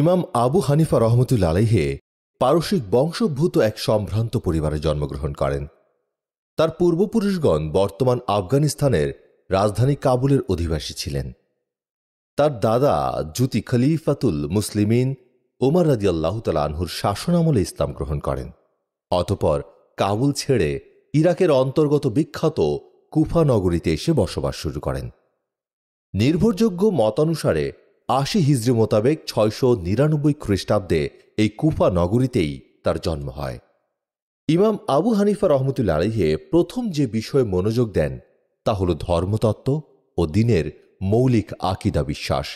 ইমাম আবু হানিফা রহমতুল্লা আলাইহে পারসিক বংশোদ্ভূত এক সম্ভ্রান্ত পরিবারে জন্মগ্রহণ করেন তার পূর্বপুরুষগণ বর্তমান আফগানিস্তানের রাজধানী কাবুলের অধিবাসী ছিলেন তার দাদা জুতি খলিফাতুল মুসলিমিন ওমর রাজিয়াল্লাহ তাল আনহুর শাসনামলে ইসলাম গ্রহণ করেন অতপর কাবুল ছেড়ে ইরাকের অন্তর্গত বিখ্যাত কুফা নগরীতে এসে বসবাস শুরু করেন নির্ভরযোগ্য মতানুসারে আশি হিজড়ি মোতাবেক ছয়শো নিরানব্বই খ্রিস্টাব্দে এই কুফা নগরীতেই তার জন্ম হয় ইমাম আবু হানিফা রহমতুল্লা আলহে প্রথম যে বিষয়ে মনোযোগ দেন তা হল ধর্মতত্ত্ব ও দিনের মৌলিক আকিদা বিশ্বাস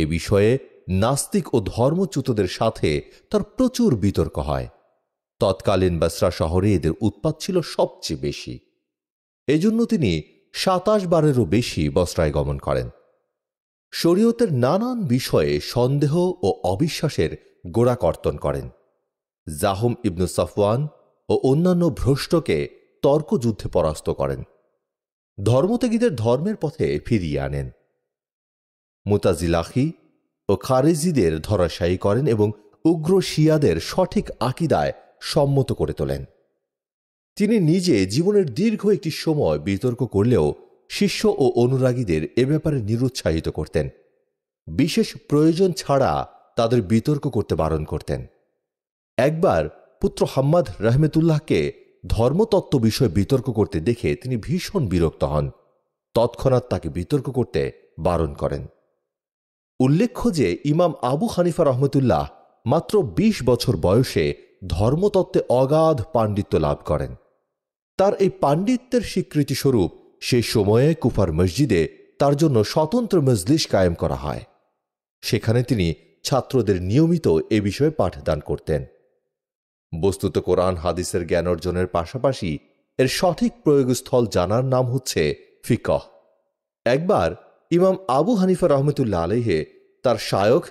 এ বিষয়ে নাস্তিক ও ধর্মচ্যুতদের সাথে তার প্রচুর বিতর্ক হয় তৎকালীন বাসরা শহরে এদের উৎপাত ছিল সবচেয়ে বেশি এজন্য তিনি সাতাশ বারেরও বেশি বস্রায় গমন করেন শরীয়তের নানান বিষয়ে সন্দেহ ও অবিশ্বাসের গোড়াকর্তন করেন জাহম ইবনু সফওয়ান ও অন্যান্য ভ্রষ্টকে তর্কযুদ্ধে পরাস্ত করেন ধর্মত্যাগীদের ধর্মের পথে ফিরিয়ে আনেন মুতাজিলাখি ও খারেজিদের ধরাশায়ী করেন এবং উগ্র শিয়াদের সঠিক আকিদায় সম্মত করে তোলেন তিনি নিজে জীবনের দীর্ঘ একটি সময় বিতর্ক করলেও শিষ্য ও অনুরাগীদের এ ব্যাপারে নিরুৎসাহিত করতেন বিশেষ প্রয়োজন ছাড়া তাদের বিতর্ক করতে বারণ করতেন একবার পুত্র হাম্মাদ রহমেতুল্লাহকে ধর্মতত্ত্ব বিষয়ে বিতর্ক করতে দেখে তিনি ভীষণ বিরক্ত হন তৎক্ষণাৎ তাকে বিতর্ক করতে বারণ করেন উল্লেখ্য যে ইমাম আবু হানিফা রহমতুল্লাহ মাত্র ২০ বছর বয়সে ধর্মতত্ত্বে অগাধ পাণ্ডিত্য লাভ করেন তার এই পাণ্ডিত্যের স্বীকৃতিস্বরূপ সে সময়ে কুফার মসজিদে তার জন্য স্বতন্ত্র মজলিস কায়েম করা হয় সেখানে তিনি ছাত্রদের নিয়মিত এ বিষয়ে পাঠদান করতেন বস্তুত কোরআন হাদিসের জ্ঞান অর্জনের পাশাপাশি এর সঠিক প্রয়োগস্থল জানার নাম হচ্ছে ফিকহ একবার ইমাম আবু হানিফা রহমতুল্লাহ আলেহে তার শায়ক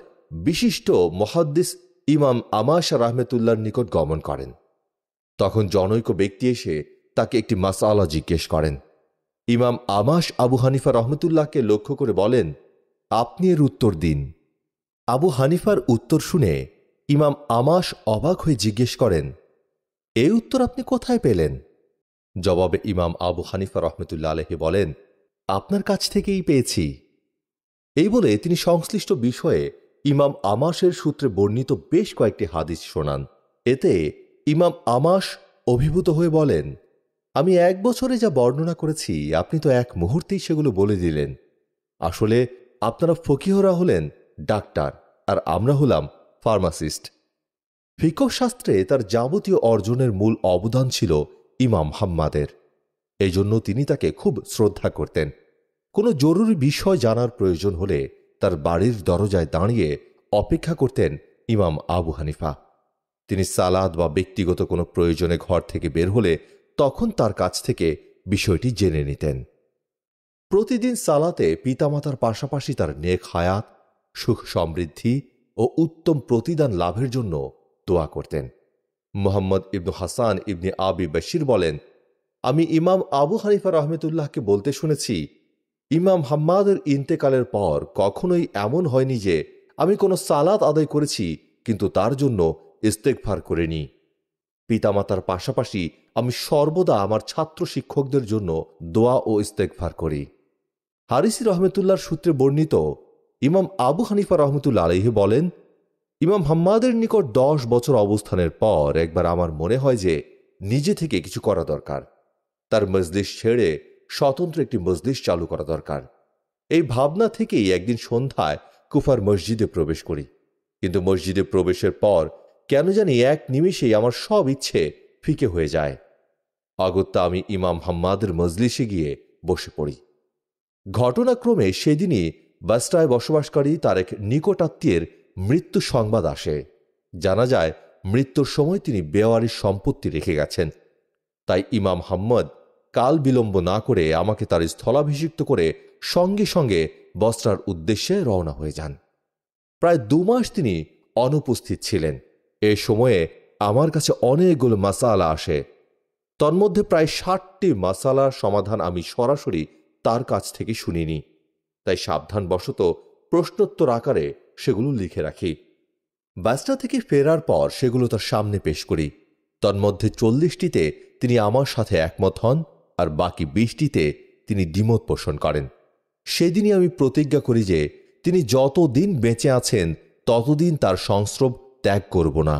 বিশিষ্ট মহাদ্দিস ইমাম আমাশ রহমেতুল্লার নিকট গমন করেন তখন জনৈক ব্যক্তি এসে তাকে একটি মাসালা জিজ্ঞেস করেন ইমাম আমাশ আবু হানিফা রহমতুল্লাহকে লক্ষ্য করে বলেন আপনি এর উত্তর দিন আবু হানিফার উত্তর শুনে ইমাম আমাশ অবাক হয়ে জিজ্ঞেস করেন এ উত্তর আপনি কোথায় পেলেন জবাবে ইমাম আবু হানিফা রহমতুল্লা আলহে বলেন আপনার কাছ থেকেই পেয়েছি এই বলে তিনি সংশ্লিষ্ট বিষয়ে ইমাম আমাশের সূত্রে বর্ণিত বেশ কয়েকটি হাদিস শোনান এতে ইমাম আমাশ অভিভূত হয়ে বলেন আমি এক বছরে যা বর্ণনা করেছি আপনি তো এক মুহূর্তেই সেগুলো বলে দিলেন আসলে আপনারা ফকিহরা হলেন ডাক্তার আর আমরা হলাম ফার্মাসিস্ট ফিকহ শাস্ত্রে তার যাবতীয় অর্জনের মূল অবদান ছিল ইমাম হাম্মাদের এই জন্য তিনি তাকে খুব শ্রদ্ধা করতেন কোনো জরুরি বিষয় জানার প্রয়োজন হলে তার বাড়ির দরজায় দাঁড়িয়ে অপেক্ষা করতেন ইমাম আবু হানিফা তিনি সালাদ বা ব্যক্তিগত কোনো প্রয়োজনে ঘর থেকে বের হলে তখন তার কাছ থেকে বিষয়টি জেনে নিতেন প্রতিদিন সালাতে পিতামাতার পাশাপাশি তার নেক হায়াত সুখ সমৃদ্ধি ও উত্তম প্রতিদান লাভের জন্য দোয়া করতেন মোহাম্মদ ইবনু হাসান ইবনে আবি বশির বলেন আমি ইমাম আবু হানিফা রহমেতুল্লাহকে বলতে শুনেছি ইমাম হাম্মাদের ইন্তেকালের পর কখনোই এমন হয়নি যে আমি কোনো সালাত আদায় করেছি কিন্তু তার জন্য ইস্তেকফার নিই পিতামাতার পাশাপাশি আমি সর্বদা আমার ছাত্র শিক্ষকদের জন্য দোয়া ও ইস্তেকভার করি হারিসি রহমতুল্লার সূত্রে বর্ণিত ইমাম আবু হানিফা রহমতুল্লা আলহি বলেন ইমাম হাম্মাদের নিকট দশ বছর অবস্থানের পর একবার আমার মনে হয় যে নিজে থেকে কিছু করা দরকার তার মজলিস ছেড়ে স্বতন্ত্র একটি মজলিস চালু করা দরকার এই ভাবনা থেকেই একদিন সন্ধ্যায় কুফার মসজিদে প্রবেশ করি কিন্তু মসজিদে প্রবেশের পর কেন জানি এক নিমিষেই আমার সব ইচ্ছে ফিকে হয়ে যায় অগত্যা আমি ইমাম হাম্মাদের মজলিসে গিয়ে বসে পড়ি ঘটনাক্রমে সেদিনই বাস্টায় বসবাসকারী তার এক নিকটাত্মীয়ের মৃত্যু সংবাদ আসে জানা যায় মৃত্যুর সময় তিনি বেওয়ারির সম্পত্তি রেখে গেছেন তাই ইমাম হাম্মদ কাল বিলম্ব না করে আমাকে তার স্থলাভিষিক্ত করে সঙ্গে সঙ্গে বস্ত্রার উদ্দেশ্যে রওনা হয়ে যান প্রায় দু মাস তিনি অনুপস্থিত ছিলেন এ সময়ে আমার কাছে অনেকগুলো মাসালা আসে তন্মধ্যে প্রায় ষাটটি মাসালার সমাধান আমি সরাসরি তার কাছ থেকে শুনিনি তাই সাবধানবশত প্রশ্নোত্তর আকারে সেগুলো লিখে রাখি বাসটা থেকে ফেরার পর সেগুলো তার সামনে পেশ করি তন্মধ্যে চল্লিশটিতে তিনি আমার সাথে একমত হন আর বাকি বিশটিতে তিনি দ্বিমত পোষণ করেন সেদিনই আমি প্রতিজ্ঞা করি যে তিনি যতদিন বেঁচে আছেন ততদিন তার সংস্রব ত্যাগ করব না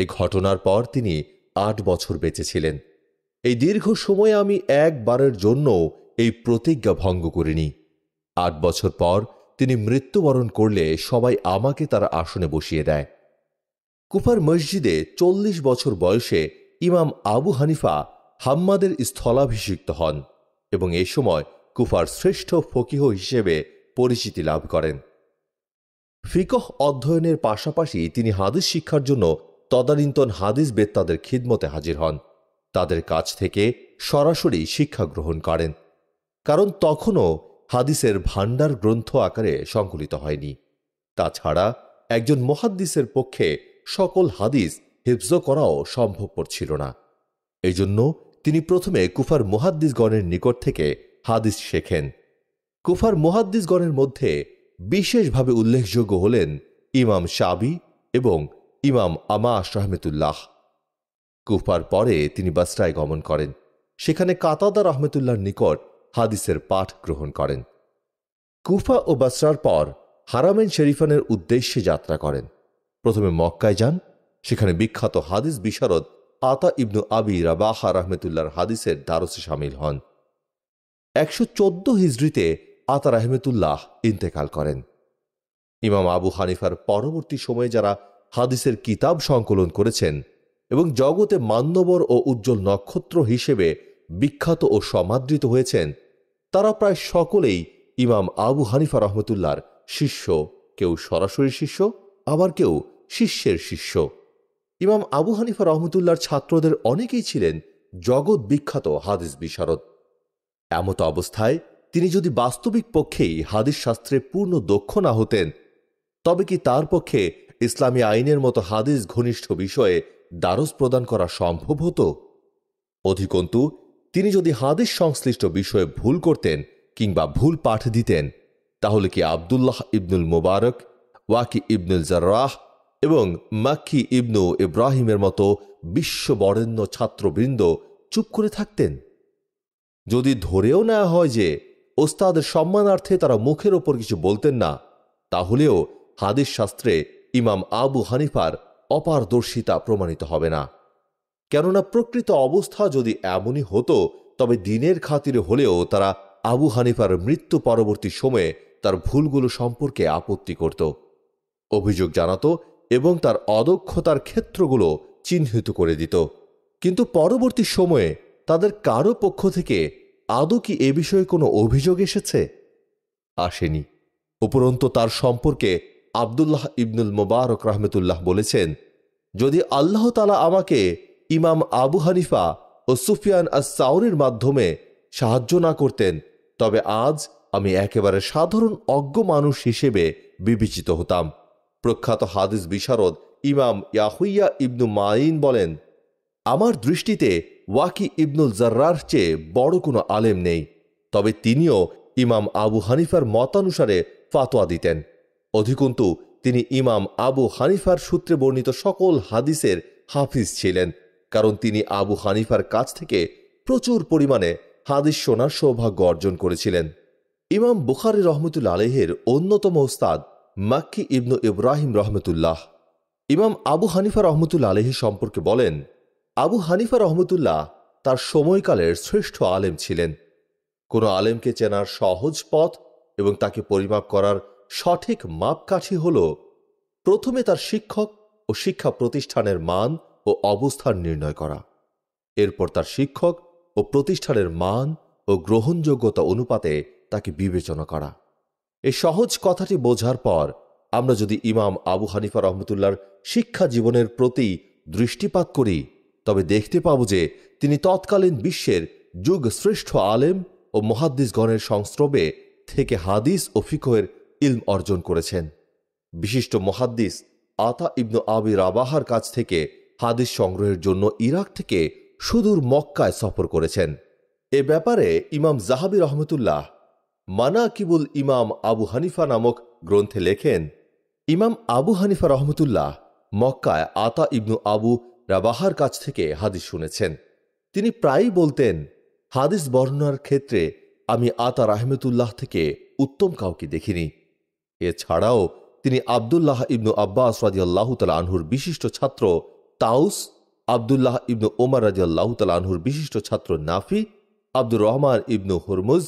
এই ঘটনার পর তিনি আট বছর বেঁচেছিলেন এই দীর্ঘ সময়ে আমি একবারের জন্য এই প্রতিজ্ঞা ভঙ্গ করিনি আট বছর পর তিনি মৃত্যুবরণ করলে সবাই আমাকে তার আসনে বসিয়ে দেয় কুফার মসজিদে চল্লিশ বছর বয়সে ইমাম আবু হানিফা হাম্মাদের স্থলাভিষিক্ত হন এবং এ সময় কুফার শ্রেষ্ঠ ফকিহ হিসেবে পরিচিতি লাভ করেন ফিকহ অধ্যয়নের পাশাপাশি তিনি হাদিস শিক্ষার জন্য তদানীন্তন হাদিস বেত্তাদের খিদমতে হাজির হন তাদের কাছ থেকে সরাসরি শিক্ষা গ্রহণ করেন কারণ তখনও হাদিসের ভাণ্ডার গ্রন্থ আকারে সংকলিত হয়নি তাছাড়া একজন মহাদ্দিসের পক্ষে সকল হাদিস হিফজ করাও সম্ভবপর ছিল না এজন্য তিনি প্রথমে কুফার মহাদ্দিসগণের নিকট থেকে হাদিস শেখেন কুফার মহাদ্দিসগণের মধ্যে বিশেষভাবে উল্লেখযোগ্য হলেন ইমাম শাবি এবং ইমাম আমাশ রহমেতুল্লাহ কুফার পরে তিনি বাস্রায় গমন করেন সেখানে কাতাদার রহমেতুল্লাহর নিকট হাদিসের পাঠ গ্রহণ করেন কুফা ও বাসরার পর হারামেন শেরিফানের উদ্দেশ্যে যাত্রা করেন প্রথমে মক্কায় যান সেখানে বিখ্যাত হাদিস বিশারদ আতা ইবনু আবি রাবাহা রহমেতুল্লাহর হাদিসের দ্বারসে সামিল হন একশো চোদ্দ হিজড়িতে আতার আহমেদুল্লাহ ইন্তেকাল করেন ইমাম আবু হানিফার পরবর্তী সময়ে যারা হাদিসের কিতাব সংকলন করেছেন এবং জগতে মান্যবর ও উজ্জ্বল নক্ষত্র হিসেবে বিখ্যাত ও সমাদৃত হয়েছেন তারা প্রায় সকলেই ইমাম আবু হানিফা রহমতুল্লার শিষ্য কেউ সরাসরি শিষ্য আবার কেউ শিষ্যের শিষ্য ইমাম আবু হানিফা রহমতুল্লার ছাত্রদের অনেকেই ছিলেন জগৎ বিখ্যাত হাদিস বিশারদ এমত অবস্থায় তিনি যদি বাস্তবিক পক্ষেই হাদিস শাস্ত্রে পূর্ণ দক্ষ না হতেন তবে কি তার পক্ষে ইসলামী আইনের মতো হাদিস ঘনিষ্ঠ বিষয়ে দ্বারস প্রদান করা সম্ভব হতো অধিকন্তু তিনি যদি হাদিস সংশ্লিষ্ট বিষয়ে ভুল করতেন কিংবা ভুল পাঠ দিতেন তাহলে কি আবদুল্লাহ ইবনুল মুবারক ওয়াকি ইবনুল জার্রাহ এবং মাক্কি ইবনু ইব্রাহিমের মতো বিশ্ব বরেণ্য ছাত্রবৃন্দ চুপ করে থাকতেন যদি ধরেও নেওয়া হয় যে ওস্তাদ সম্মানার্থে তারা মুখের ওপর কিছু বলতেন না তাহলেও হাদিস শাস্ত্রে ইমাম আবু হানিফার অপারদর্শিতা প্রমাণিত হবে না কেননা প্রকৃত অবস্থা যদি এমনই হতো তবে দিনের খাতিরে হলেও তারা আবু হানিফার মৃত্যু পরবর্তী সময়ে তার ভুলগুলো সম্পর্কে আপত্তি করত অভিযোগ জানাত এবং তার অদক্ষতার ক্ষেত্রগুলো চিহ্নিত করে দিত কিন্তু পরবর্তী সময়ে তাদের কারো পক্ষ থেকে আদৌ কি এ বিষয়ে কোনো অভিযোগ এসেছে আসেনি উপরন্তু তার সম্পর্কে আবদুল্লাহ ইবনুল মোবারক রহমতুল্লাহ বলেছেন যদি আল্লাহ তালা আমাকে ইমাম আবু হানিফা ও সুফিয়ান সাউরির মাধ্যমে সাহায্য না করতেন তবে আজ আমি একেবারে সাধারণ অজ্ঞ মানুষ হিসেবে বিবেচিত হতাম প্রখ্যাত হাদিস বিশারদ ইমাম ইয়াহুইয়া ইবনু মাইন বলেন আমার দৃষ্টিতে ওয়াকি ইবনুল জার্রার চেয়ে বড় কোনো আলেম নেই তবে তিনিও ইমাম আবু হানিফার মতানুসারে ফাতোয়া দিতেন অধিকন্তু তিনি ইমাম আবু হানিফার সূত্রে বর্ণিত সকল হাদিসের হাফিজ ছিলেন কারণ তিনি আবু হানিফার কাছ থেকে প্রচুর পরিমাণে হাদিস শোনার সৌভাগ্য অর্জন করেছিলেন ইমাম বুখারি রহমতুল্লা আলহের অন্যতম ওস্তাদ মাক্কি ইবনু ইব্রাহিম রহমতুল্লাহ ইমাম আবু হানিফা রহমতুল্লা আলহী সম্পর্কে বলেন আবু হানিফা রহমতুল্লাহ তার সময়কালের শ্রেষ্ঠ আলেম ছিলেন কোনো আলেমকে চেনার সহজ পথ এবং তাকে পরিমাপ করার সঠিক মাপকাঠি হল প্রথমে তার শিক্ষক ও শিক্ষা প্রতিষ্ঠানের মান ও অবস্থান নির্ণয় করা এরপর তার শিক্ষক ও প্রতিষ্ঠানের মান ও গ্রহণযোগ্যতা অনুপাতে তাকে বিবেচনা করা এই সহজ কথাটি বোঝার পর আমরা যদি ইমাম আবু হানিফা রহমতুল্লার শিক্ষা জীবনের প্রতি দৃষ্টিপাত করি তবে দেখতে পাব যে তিনি তৎকালীন বিশ্বের যুগ শ্রেষ্ঠ আলেম ও মহাদ্দিসগণের সংস্রবে থেকে হাদিস ও ফিকহের ইলম অর্জন করেছেন বিশিষ্ট মহাদ্দিস আতা ইবনু আবি রাবাহার কাছ থেকে হাদিস সংগ্রহের জন্য ইরাক থেকে সুদূর মক্কায় সফর করেছেন এ ব্যাপারে ইমাম জাহাবি রহমতুল্লাহ মানাকিবুল ইমাম আবু হানিফা নামক গ্রন্থে লেখেন ইমাম আবু হানিফা রহমতুল্লাহ মক্কায় আতা ইবনু আবু রাবাহার কাছ থেকে হাদিস শুনেছেন তিনি প্রায়ই বলতেন হাদিস বর্ণনার ক্ষেত্রে আমি আতা রাহমেতুল্লাহ থেকে উত্তম কাউকে দেখিনি এছাড়াও তিনি আবদুল্লাহ ইবনু আব্বাস রাজিয়াল্লাহ তালা আনহুর বিশিষ্ট ছাত্র তাউস আবদুল্লাহ ইবনু ওমার রাজিয়াল্লাহ তালা আনহুর বিশিষ্ট ছাত্র নাফি আব্দুর রহমান ইবনু হুরমুজ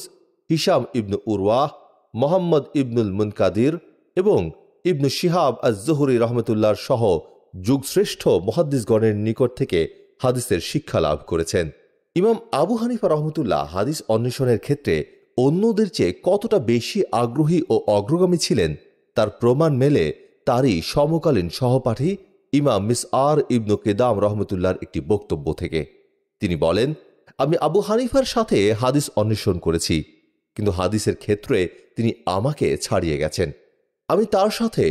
হিসাম ইবনু উরওয়াহ মোহাম্মদ ইবনুল মুনকাদির এবং ইবনু শিহাব আজ জহুরি রহমতুল্লাহর সহ যুগশ্রেষ্ঠ মহাদ্দিসগণের নিকট থেকে হাদিসের শিক্ষা লাভ করেছেন ইমাম আবু হানিফা রহমতুল্লাহ হাদিস অন্বেষণের ক্ষেত্রে অন্যদের চেয়ে কতটা বেশি আগ্রহী ও অগ্রগামী ছিলেন তার প্রমাণ মেলে তারই সমকালীন সহপাঠী ইমাম মিস আর ইবনু কেদাম রহমতুল্লাহর একটি বক্তব্য থেকে তিনি বলেন আমি আবু হানিফার সাথে হাদিস অন্বেষণ করেছি কিন্তু হাদিসের ক্ষেত্রে তিনি আমাকে ছাড়িয়ে গেছেন আমি তার সাথে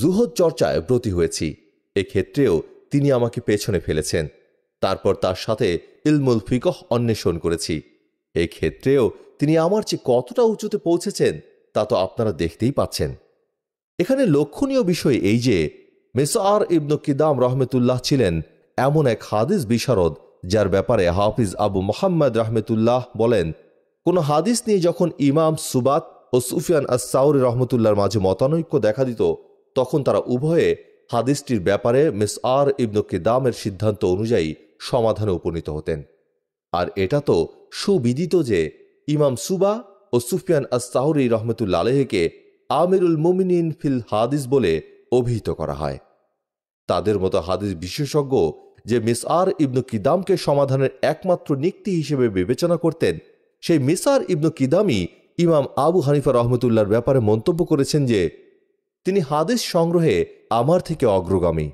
জুহদ চর্চায় ব্রতী হয়েছি এক্ষেত্রেও তিনি আমাকে পেছনে ফেলেছেন তারপর তার সাথে ইলমুল ফিকহ অন্বেষণ করেছি এক্ষেত্রেও তিনি আমার চেয়ে কতটা উঁচুতে পৌঁছেছেন তা তো আপনারা দেখতেই পাচ্ছেন এখানে লক্ষণীয় বিষয় এই যে মেসার ইবনু কিদাম রহমেতুল্লাহ ছিলেন এমন এক হাদিস বিশারদ যার ব্যাপারে হাফিজ আবু মোহাম্মদ রহমেতুল্লাহ বলেন কোন হাদিস নিয়ে যখন ইমাম সুবাত ও সুফিয়ান আসাউরি রহমতুল্লাহর মাঝে মতানৈক্য দেখা দিত তখন তারা উভয়ে হাদিসটির ব্যাপারে মিস আর ইবনু কিদামের সিদ্ধান্ত অনুযায়ী সমাধানে উপনীত হতেন আর এটা তো সুবিদিত যে ইমাম সুবা ও সুফিয়ান আস্তাহরি রহমতুল্লা আলেহকে আমিরুল মুমিনিন ফিল হাদিস বলে অভিহিত করা হয় তাদের মতো হাদিস বিশেষজ্ঞ যে মিস আর ইবনু কিদামকে সমাধানের একমাত্র নিক্তি হিসেবে বিবেচনা করতেন সেই মিস আর ইবনু কিদামই ইমাম আবু হানিফা রহমতুল্লার ব্যাপারে মন্তব্য করেছেন যে তিনি হাদিস সংগ্রহে আমার থেকে অগ্রগামী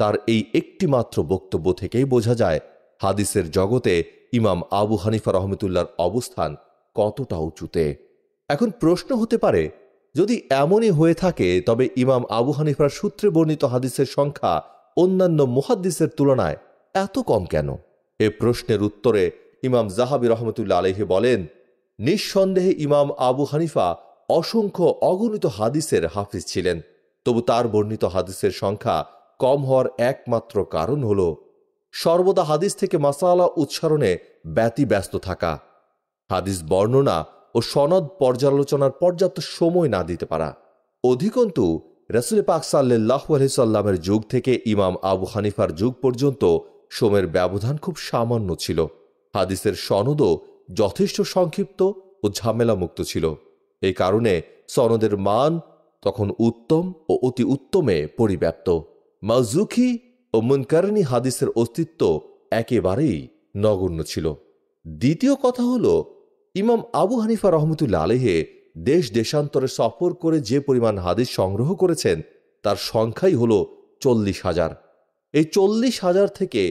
তার এই একটিমাত্র বক্তব্য থেকেই বোঝা যায় হাদিসের জগতে ইমাম আবু হানিফা রহমতুল্লার অবস্থান কতটা উঁচুতে এখন প্রশ্ন হতে পারে যদি এমনই হয়ে থাকে তবে ইমাম আবু হানিফার সূত্রে বর্ণিত হাদিসের সংখ্যা অন্যান্য মুহাদ্দিসের তুলনায় এত কম কেন এ প্রশ্নের উত্তরে ইমাম জাহাবি রহমতুল্লা আলহি বলেন নিঃসন্দেহে ইমাম আবু হানিফা অসংখ্য অগণিত হাদিসের হাফিজ ছিলেন তবু তার বর্ণিত হাদিসের সংখ্যা কম হওয়ার একমাত্র কারণ হল সর্বদা হাদিস থেকে মাসালা উচ্চারণে ব্যতিব্যস্ত থাকা হাদিস বর্ণনা ও সনদ পর্যালোচনার পর্যাপ্ত সময় না দিতে পারা অধিকন্তু রসুল পাক সাল্লাহ আলহিসাল্লামের যুগ থেকে ইমাম আবু হানিফার যুগ পর্যন্ত সময়ের ব্যবধান খুব সামান্য ছিল হাদিসের সনদও যথেষ্ট সংক্ষিপ্ত ও ঝামেলামুক্ত ছিল এই কারণে সনদের মান তখন উত্তম ও অতি উত্তমে পরিব্যাপ্ত মাউজুখি ও মুনকারণী হাদিসের অস্তিত্ব একেবারেই নগণ্য ছিল দ্বিতীয় কথা হল ইমাম আবু হানিফা রহমতুল্লা আলেহে দেশ দেশান্তরে সফর করে যে পরিমাণ হাদিস সংগ্রহ করেছেন তার সংখ্যাই হল চল্লিশ হাজার এই চল্লিশ হাজার থেকে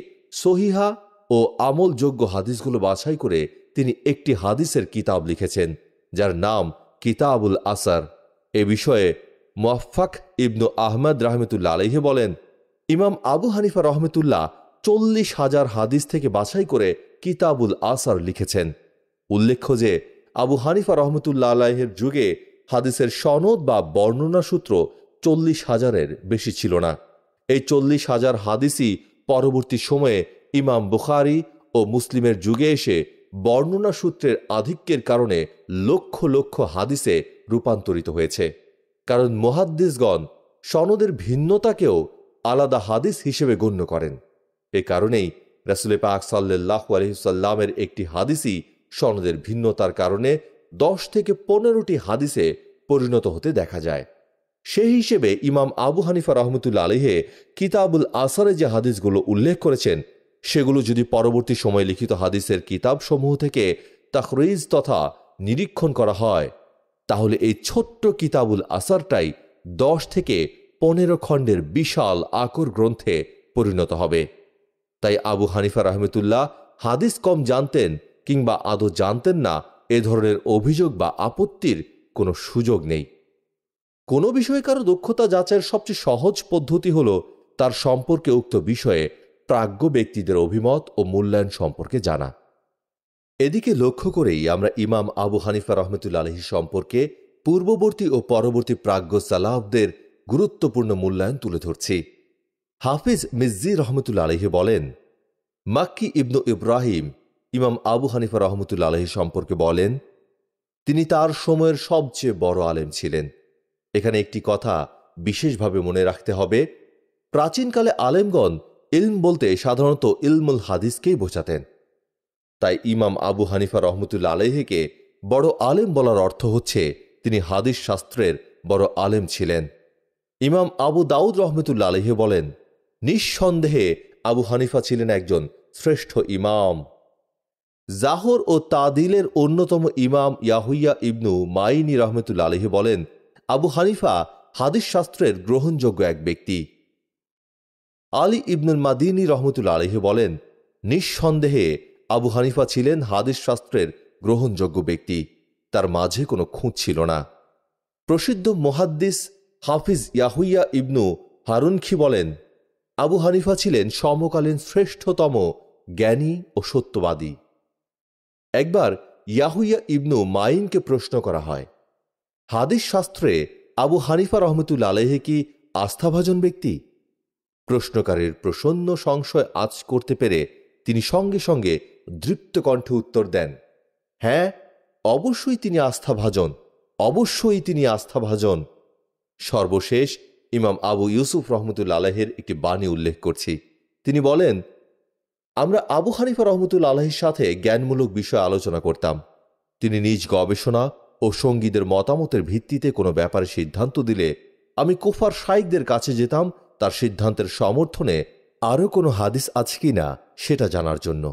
সহিহা ও আমলযোগ্য হাদিসগুলো বাছাই করে তিনি একটি হাদিসের কিতাব লিখেছেন যার নাম কিতাবুল আসার এ বিষয়ে মোয়াফাক ইবনু আহমদ রাহমেতুল্লা আলহি বলেন ইমাম আবু হানিফা রহমেতুল্লাহ চল্লিশ হাজার হাদিস থেকে বাছাই করে কিতাবুল আসার লিখেছেন উল্লেখ্য যে আবু হানিফা রহমতুল্লা আলাহের যুগে হাদিসের সনদ বা বর্ণনা সূত্র চল্লিশ হাজারের বেশি ছিল না এই চল্লিশ হাজার হাদিসই পরবর্তী সময়ে ইমাম বুখারি ও মুসলিমের যুগে এসে বর্ণনা সূত্রের আধিক্যের কারণে লক্ষ লক্ষ হাদিসে রূপান্তরিত হয়েছে কারণ মোহাদ্দিসগণ সনদের ভিন্নতাকেও আলাদা হাদিস হিসেবে গণ্য করেন এ কারণেই রাসুলে পাক সাল্লাহ আলহিসাল্লামের একটি হাদিসই সনদের ভিন্নতার কারণে দশ থেকে পনেরোটি হাদিসে পরিণত হতে দেখা যায় সেই হিসেবে ইমাম আবু হানিফা রহমতুল্লা আলিহে কিতাবুল আসারে যে হাদিসগুলো উল্লেখ করেছেন সেগুলো যদি পরবর্তী সময়ে লিখিত হাদিসের কিতাবসমূহ থেকে তাকরিজ তথা নিরীক্ষণ করা হয় তাহলে এই ছোট্ট কিতাবুল আসারটাই দশ থেকে পনেরো খণ্ডের বিশাল আকর গ্রন্থে পরিণত হবে তাই আবু হানিফা রহমতুল্লাহ হাদিস কম জানতেন কিংবা আদৌ জানতেন না এ ধরনের অভিযোগ বা আপত্তির কোনো সুযোগ নেই কোনো বিষয়ে কারো দক্ষতা যাচাইয়ের সবচেয়ে সহজ পদ্ধতি হল তার সম্পর্কে উক্ত বিষয়ে প্রাজ্ঞ ব্যক্তিদের অভিমত ও মূল্যায়ন সম্পর্কে জানা এদিকে লক্ষ্য করেই আমরা ইমাম আবু হানিফা রহমতুল্লা আলহি সম্পর্কে পূর্ববর্তী ও পরবর্তী প্রাজ্ঞ সালাহদের গুরুত্বপূর্ণ মূল্যায়ন তুলে ধরছি হাফিজ মিজি রহমতুল্লা আলহী বলেন মাক্কি ইবনু ইব্রাহিম ইমাম আবু হানিফা রহমতুল্লা আলহী সম্পর্কে বলেন তিনি তার সময়ের সবচেয়ে বড় আলেম ছিলেন এখানে একটি কথা বিশেষভাবে মনে রাখতে হবে প্রাচীনকালে আলেমগণ ইলম বলতে সাধারণত ইলমুল হাদিসকেই বোঝাতেন তাই ইমাম আবু হানিফা রহমতুল্লা আলহিকে বড় আলেম বলার অর্থ হচ্ছে তিনি হাদিস শাস্ত্রের বড় আলেম ছিলেন ইমাম আবু দাউদ রহমতুল্লা আলহি বলেন নিঃসন্দেহে আবু হানিফা ছিলেন একজন শ্রেষ্ঠ ইমাম জাহর ও তাদিলের অন্যতম ইমাম ইয়াহুইয়া ইবনু মাইনি রহমতুল্লা আলহি বলেন আবু হানিফা হাদিস শাস্ত্রের গ্রহণযোগ্য এক ব্যক্তি আলী ইবনুল মাদিনী রহমতুল্লা আলহি বলেন নিঃসন্দেহে আবু হানিফা ছিলেন হাদিস শাস্ত্রের গ্রহণযোগ্য ব্যক্তি তার মাঝে কোনো খুঁত ছিল না প্রসিদ্ধ মহাদ্দিস হাফিজ ইয়াহুইয়া ইবনু হারুনখি বলেন আবু হানিফা ছিলেন সমকালীন শ্রেষ্ঠতম জ্ঞানী ও সত্যবাদী একবার ইয়াহুইয়া ইবনু মাইনকে প্রশ্ন করা হয় হাদিস শাস্ত্রে আবু হানিফা রহমতুল আলেহে কি আস্থাভাজন ব্যক্তি প্রশ্নকারীর প্রসন্ন সংশয় আজ করতে পেরে তিনি সঙ্গে সঙ্গে দৃপ্ত কণ্ঠে উত্তর দেন হ্যাঁ অবশ্যই তিনি আস্থাভাজন অবশ্যই তিনি আস্থাভাজন সর্বশেষ ইমাম আবু ইউসুফ রহমতুল আলাহের একটি বাণী উল্লেখ করছি তিনি বলেন আমরা আবু হানিফা রহমতুল আলহের সাথে জ্ঞানমূলক বিষয় আলোচনা করতাম তিনি নিজ গবেষণা ও সঙ্গীদের মতামতের ভিত্তিতে কোনো ব্যাপারে সিদ্ধান্ত দিলে আমি কুফার শাইকদের কাছে যেতাম তার সিদ্ধান্তের সমর্থনে আরও কোনো হাদিস আছে কি না সেটা জানার জন্য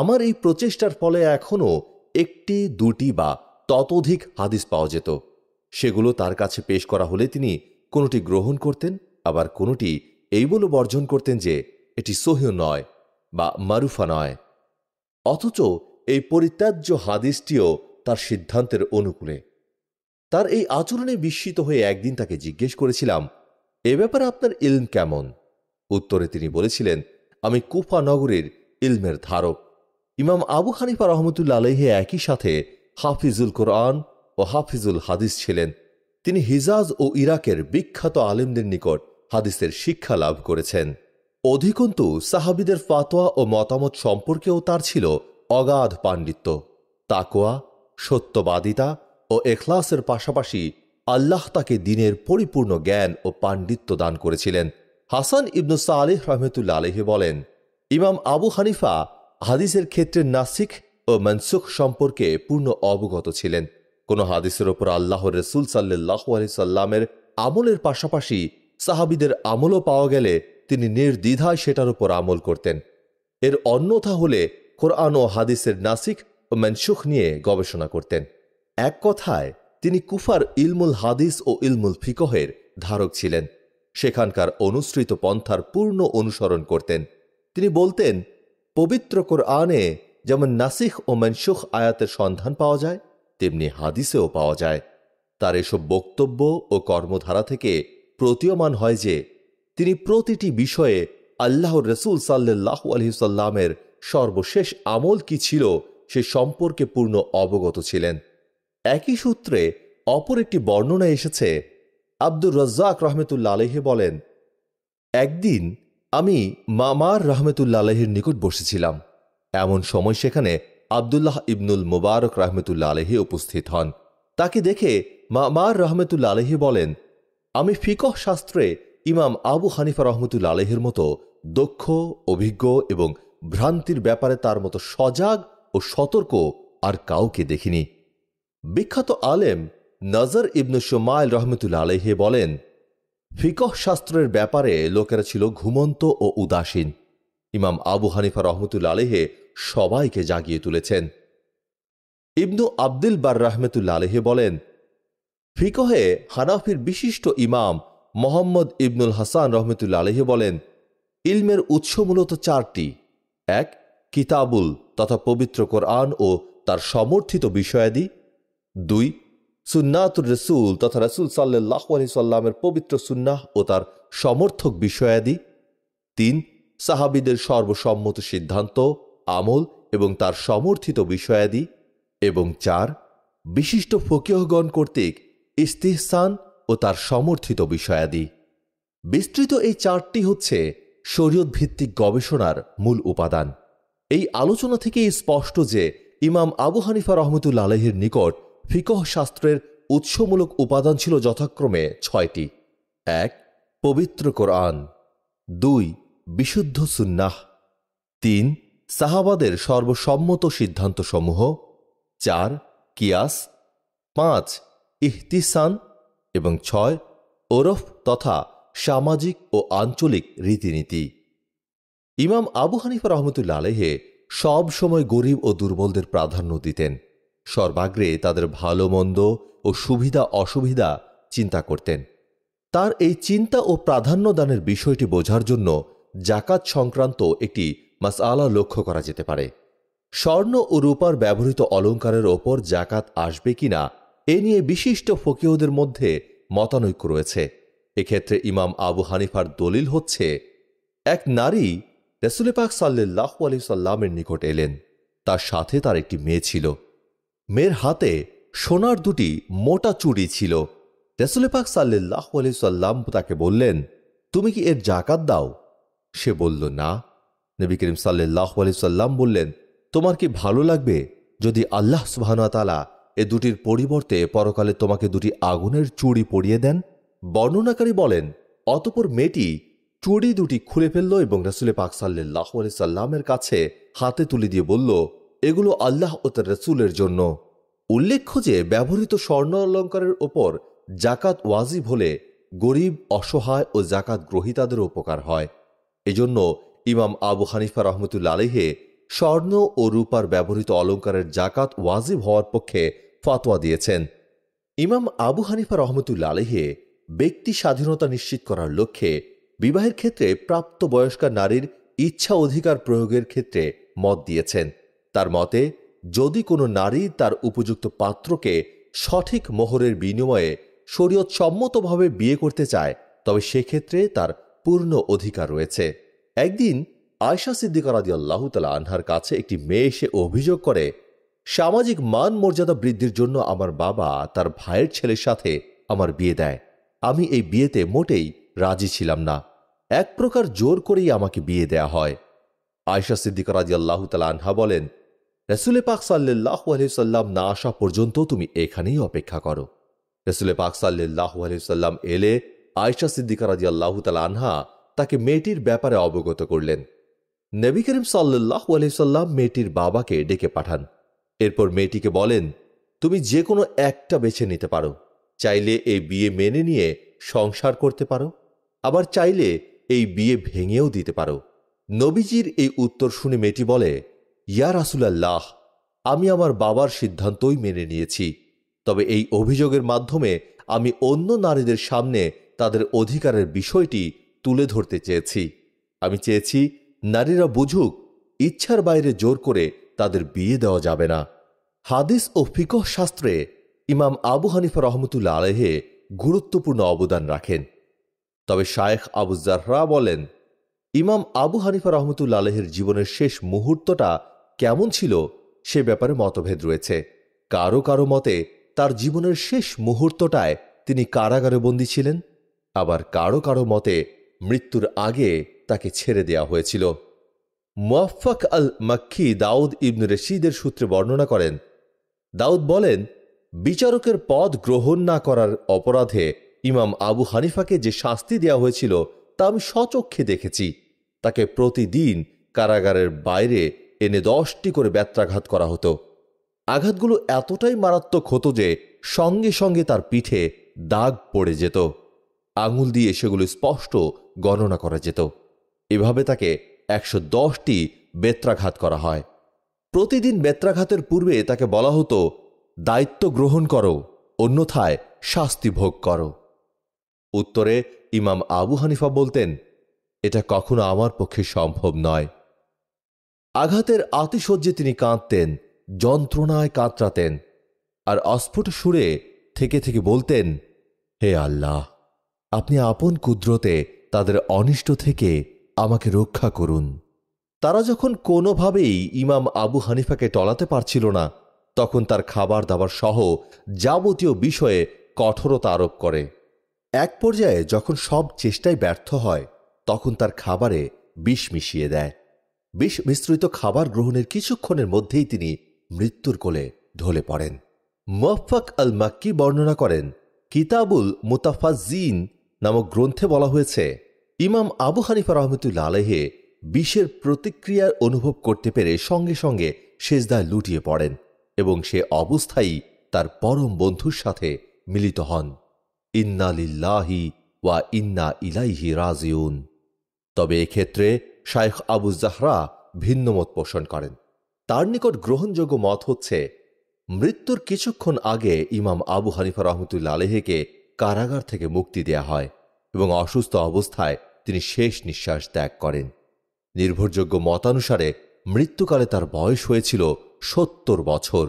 আমার এই প্রচেষ্টার ফলে এখনও একটি দুটি বা ততোধিক হাদিস পাওয়া যেত সেগুলো তার কাছে পেশ করা হলে তিনি কোনোটি গ্রহণ করতেন আবার কোনোটি এই বলে বর্জন করতেন যে এটি সহিও নয় বা মারুফা নয় অথচ এই পরিত্যাজ্য হাদিসটিও তার সিদ্ধান্তের অনুকূলে তার এই আচরণে বিস্মিত হয়ে একদিন তাকে জিজ্ঞেস করেছিলাম এ ব্যাপারে আপনার ইলম কেমন উত্তরে তিনি বলেছিলেন আমি কুফা নগরীর ইলমের ধারক ইমাম আবু হানিফা রহমতুল্লা আলহে একই সাথে হাফিজুল কোরআন ও হাফিজুল হাদিস ছিলেন তিনি হিজাজ ও ইরাকের বিখ্যাত আলেমদের নিকট হাদিসের শিক্ষা লাভ করেছেন অধিকন্তু সাহাবিদের ফাতোয়া ও মতামত সম্পর্কেও তার ছিল অগাধ পাণ্ডিত্য তাকোয়া সত্যবাদিতা ও এখলাসের পাশাপাশি আল্লাহ তাকে দিনের পরিপূর্ণ জ্ঞান ও পাণ্ডিত্য দান করেছিলেন হাসান ইবনু সালেহ রহমেতুল্লা আলহি বলেন ইমাম আবু হানিফা হাদিসের ক্ষেত্রে নাসিক ও মনসুখ সম্পর্কে পূর্ণ অবগত ছিলেন কোনো হাদিসের ওপর আল্লাহ রসুল সাল্লাহ সাল্লামের আমলের পাশাপাশি সাহাবিদের আমলও পাওয়া গেলে তিনি নির্দ্বিধায় সেটার উপর আমল করতেন এর অন্যথা হলে কোরআন ও হাদিসের নাসিক ও মনসুখ নিয়ে গবেষণা করতেন এক কথায় তিনি কুফার ইলমুল হাদিস ও ইলমুল ফিকহের ধারক ছিলেন সেখানকার অনুসৃত পন্থার পূর্ণ অনুসরণ করতেন তিনি বলতেন পবিত্র কোরআনে যেমন নাসিখ ও মনসুখ আয়াতের সন্ধান পাওয়া যায় তেমনি হাদিসেও পাওয়া যায় তার এসব বক্তব্য ও কর্মধারা থেকে প্রতীয়মান হয় যে তিনি প্রতিটি বিষয়ে আল্লাহর রসুল সাল্লাহ আলহিসাল্লামের সর্বশেষ আমল কি ছিল সে সম্পর্কে পূর্ণ অবগত ছিলেন একই সূত্রে অপর একটি বর্ণনা এসেছে আব্দুর রজ্জাক রহমেতুল্লা আলহে বলেন একদিন আমি মামার রহমতুল্লা আলহির নিকট বসেছিলাম এমন সময় সেখানে আবদুল্লাহ ইবনুল মুবারক রহমেতুল্লা আলহী উপস্থিত হন তাকে দেখে মামার রহমেতুল্লা আলহী বলেন আমি ফিকহ শাস্ত্রে ইমাম আবু হানিফা রহমতুল্লা আলহের মতো দক্ষ অভিজ্ঞ এবং ভ্রান্তির ব্যাপারে তার মতো সজাগ ও সতর্ক আর কাউকে দেখিনি বিখ্যাত আলেম নজর ইবনু সোমাইল রহমতুল্লা আলহে বলেন ফিকহ শাস্ত্রের ব্যাপারে লোকেরা ছিল ঘুমন্ত ও উদাসীন ইমাম আবু হানিফা রহমতুল আলেহে সবাইকে জাগিয়ে তুলেছেন ইবনু আব্দুল বার রহমতুল্লা আলেহে বলেন ফিকহে হানাফির বিশিষ্ট ইমাম মোহাম্মদ ইবনুল হাসান রহমতুল্লা আলহি বলেন ইলমের উৎস মূলত চারটি এক কিতাবুল তথা পবিত্র কোরআন ও তার সমর্থিত বিষয়াদি দুই সুন্নাতুর রসুল তথা রসুল সাল্লাহ আলি সাল্লামের পবিত্র সুন্নাহ ও তার সমর্থক বিষয়াদি তিন সাহাবিদের সর্বসম্মত সিদ্ধান্ত আমল এবং তার সমর্থিত বিষয়াদি এবং চার বিশিষ্ট ফকিহগণ কর্তৃক ইস্তিহসান ও তার সমর্থিত বিষয়াদি বিস্তৃত এই চারটি হচ্ছে শরীয়ত ভিত্তিক গবেষণার মূল উপাদান এই আলোচনা থেকেই স্পষ্ট যে ইমাম আবু হানিফা রহমতুল্লা আলহের নিকট ফিকহ শাস্ত্রের উৎসমূলক উপাদান ছিল যথাক্রমে ছয়টি এক পবিত্র কোরআন দুই বিশুদ্ধ সুন্নাহ তিন সাহাবাদের সর্বসম্মত সিদ্ধান্তসমূহ চার কিয়াস পাঁচ ইহতিসান এবং ছয় ওরফ তথা সামাজিক ও আঞ্চলিক রীতিনীতি ইমাম আবু হানিফা রহমতুল্লা আলেহে সব সময় গরিব ও দুর্বলদের প্রাধান্য দিতেন সর্বাগ্রে তাদের ভালো মন্দ ও সুবিধা অসুবিধা চিন্তা করতেন তার এই চিন্তা ও প্রাধান্য দানের বিষয়টি বোঝার জন্য জাকাত সংক্রান্ত একটি আলা লক্ষ্য করা যেতে পারে স্বর্ণ ও রূপার ব্যবহৃত অলঙ্কারের ওপর জাকাত আসবে কিনা এ নিয়ে বিশিষ্ট ফকিহদের মধ্যে মতানৈক্য রয়েছে এক্ষেত্রে ইমাম আবু হানিফার দলিল হচ্ছে এক নারী রসুলেপাক সাল্লাহ আলি সাল্লামের নিকট এলেন তার সাথে তার একটি মেয়ে ছিল মেয়ের হাতে সোনার দুটি মোটা চুড়ি ছিল পাক সাল্লাহ আলি সাল্লাম তাকে বললেন তুমি কি এর জাকাত দাও সে বলল না নবী করিম সাল্লাহ সাল্লাম বললেন তোমার কি ভালো লাগবে যদি আল্লাহ তালা এ দুটির পরিবর্তে পরকালে তোমাকে দুটি আগুনের চুড়ি পরিয়ে দেন বর্ণনাকারী বলেন অতপর মেয়েটি চুড়ি দুটি খুলে ফেলল এবং রাসুলে পাক সাল্লাহ আলি সাল্লামের কাছে হাতে তুলে দিয়ে বলল এগুলো আল্লাহ ও তার রসুলের জন্য উল্লেখ্য যে ব্যবহৃত স্বর্ণ অলঙ্কারের ওপর জাকাত ওয়াজিব হলে গরিব অসহায় ও জাকাত গ্রহীতাদের উপকার হয় এজন্য ইমাম আবু হানিফা রহমতুল্লা আলিহে স্বর্ণ ও রূপার ব্যবহৃত অলঙ্কারের জাকাত ওয়াজিব হওয়ার পক্ষে ফাতোয়া দিয়েছেন ইমাম আবু হানিফা রহমতুল্লা আলিহে ব্যক্তি স্বাধীনতা নিশ্চিত করার লক্ষ্যে বিবাহের ক্ষেত্রে প্রাপ্ত বয়স্কা নারীর ইচ্ছা অধিকার প্রয়োগের ক্ষেত্রে মত দিয়েছেন তার মতে যদি কোনো নারী তার উপযুক্ত পাত্রকে সঠিক মোহরের বিনিময়ে শরীয়ত সম্মতভাবে বিয়ে করতে চায় তবে সেক্ষেত্রে তার পূর্ণ অধিকার রয়েছে একদিন আয়সা সিদ্দিকারাদি আল্লাহতালা আনহার কাছে একটি মেয়ে এসে অভিযোগ করে সামাজিক মান মর্যাদা বৃদ্ধির জন্য আমার বাবা তার ভাইয়ের ছেলের সাথে আমার বিয়ে দেয় আমি এই বিয়েতে মোটেই রাজি ছিলাম না এক প্রকার জোর করেই আমাকে বিয়ে দেয়া হয় আয়সা সিদ্দিকারাদি আল্লাহতালা আনহা বলেন রসুলে পাক সাল্লাহ আলহিসাল্লাম না আসা পর্যন্ত তুমি এখানেই অপেক্ষা করো রসুলে পাক সাল্লাহ আলহিসাল্লাম এলে আয়সা সিদ্দিকা রাজি আল্লাহ আনহা তাকে মেয়েটির ব্যাপারে অবগত করলেন নবী করিম সাল্লাহ আলহিসাল্লাম মেয়েটির বাবাকে ডেকে পাঠান এরপর মেয়েটিকে বলেন তুমি যে কোনো একটা বেছে নিতে পারো চাইলে এই বিয়ে মেনে নিয়ে সংসার করতে পারো আবার চাইলে এই বিয়ে ভেঙেও দিতে পারো নবীজির এই উত্তর শুনে মেয়েটি বলে ইয়া রাসুলাল্লাহ আমি আমার বাবার সিদ্ধান্তই মেনে নিয়েছি তবে এই অভিযোগের মাধ্যমে আমি অন্য নারীদের সামনে তাদের অধিকারের বিষয়টি তুলে ধরতে চেয়েছি আমি চেয়েছি নারীরা বুঝুক ইচ্ছার বাইরে জোর করে তাদের বিয়ে দেওয়া যাবে না হাদিস ও ফিকহ শাস্ত্রে ইমাম আবু হানিফা রহমতুল্লা আলেহে গুরুত্বপূর্ণ অবদান রাখেন তবে শায়েখ আবু জাহরা বলেন ইমাম আবু হানিফা রহমতুল্লা আলেহের জীবনের শেষ মুহূর্তটা কেমন ছিল সে ব্যাপারে মতভেদ রয়েছে কারো কারো মতে তার জীবনের শেষ মুহূর্তটায় তিনি কারাগারে বন্দী ছিলেন আবার কারো কারো মতে মৃত্যুর আগে তাকে ছেড়ে দেয়া হয়েছিল মুয়াফাক আল মাক্ষি দাউদ ইবন রশিদের সূত্রে বর্ণনা করেন দাউদ বলেন বিচারকের পদ গ্রহণ না করার অপরাধে ইমাম আবু হানিফাকে যে শাস্তি দেওয়া হয়েছিল তা আমি সচক্ষে দেখেছি তাকে প্রতিদিন কারাগারের বাইরে এনে দশটি করে ব্যত্রাঘাত করা হতো আঘাতগুলো এতটাই মারাত্মক হতো যে সঙ্গে সঙ্গে তার পিঠে দাগ পড়ে যেত আঙুল দিয়ে সেগুলো স্পষ্ট গণনা করা যেত এভাবে তাকে একশো দশটি বেত্রাঘাত করা হয় প্রতিদিন বেত্রাঘাতের পূর্বে তাকে বলা হতো দায়িত্ব গ্রহণ করো অন্যথায় শাস্তি ভোগ করো উত্তরে ইমাম আবু হানিফা বলতেন এটা কখনো আমার পক্ষে সম্ভব নয় আঘাতের আতিশয্যে তিনি কাঁদতেন যন্ত্রণায় কাঁতরাতেন আর অস্ফুট সুরে থেকে থেকে বলতেন হে আল্লাহ আপনি আপন কুদ্রতে তাদের অনিষ্ট থেকে আমাকে রক্ষা করুন তারা যখন কোনোভাবেই ইমাম আবু হানিফাকে টলাতে পারছিল না তখন তার খাবার দাবার সহ যাবতীয় বিষয়ে কঠোরতা আরোপ করে এক পর্যায়ে যখন সব চেষ্টাই ব্যর্থ হয় তখন তার খাবারে বিষ মিশিয়ে দেয় বিষ মিশ্রিত খাবার গ্রহণের কিছুক্ষণের মধ্যেই তিনি মৃত্যুর কোলে ঢলে পড়েন মোফাক আল মাক্কি বর্ণনা করেন কিতাবুল মুতাফাজিন নামক গ্রন্থে বলা হয়েছে ইমাম আবু হানিফা রহমতুল্লা আলহে বিষের প্রতিক্রিয়ার অনুভব করতে পেরে সঙ্গে সঙ্গে সেজদায় লুটিয়ে পড়েন এবং সে অবস্থায় তার পরম বন্ধুর সাথে মিলিত হন ইন্না লিল্লাহি ওয়া ইন্না ইলাইহি রাজিউন তবে এক্ষেত্রে শায়েখ আবু জাহরা ভিন্ন মত পোষণ করেন তার নিকট গ্রহণযোগ্য মত হচ্ছে মৃত্যুর কিছুক্ষণ আগে ইমাম আবু হানিফা রহমতুল্লা আলহেকে কারাগার থেকে মুক্তি দেয়া হয় এবং অসুস্থ অবস্থায় তিনি শেষ নিঃশ্বাস ত্যাগ করেন নির্ভরযোগ্য মতানুসারে মৃত্যুকালে তার বয়স হয়েছিল সত্তর বছর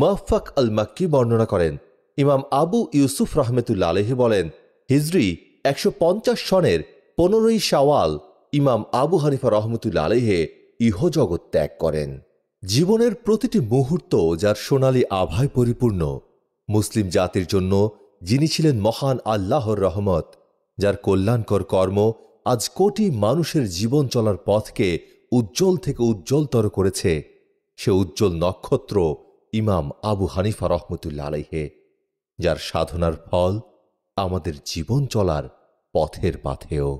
মাফাক আল মাক্কি বর্ণনা করেন ইমাম আবু ইউসুফ রহমেতুল্লা আলেহি বলেন হিজরি একশো পঞ্চাশ সনের পনেরোই শাওয়াল ইমাম আবু হানিফা রহমতুল্লা আলহে ইহজগৎ ত্যাগ করেন জীবনের প্রতিটি মুহূর্ত যার সোনালী আভায় পরিপূর্ণ মুসলিম জাতির জন্য যিনি ছিলেন মহান আল্লাহর রহমত যার কল্যাণকর কর্ম আজ কোটি মানুষের জীবন চলার পথকে উজ্জ্বল থেকে উজ্জ্বলতর করেছে সে উজ্জ্বল নক্ষত্র ইমাম আবু হানিফা রহমতুল্লা আলাইহে যার সাধনার ফল আমাদের জীবন চলার পথের পাথেও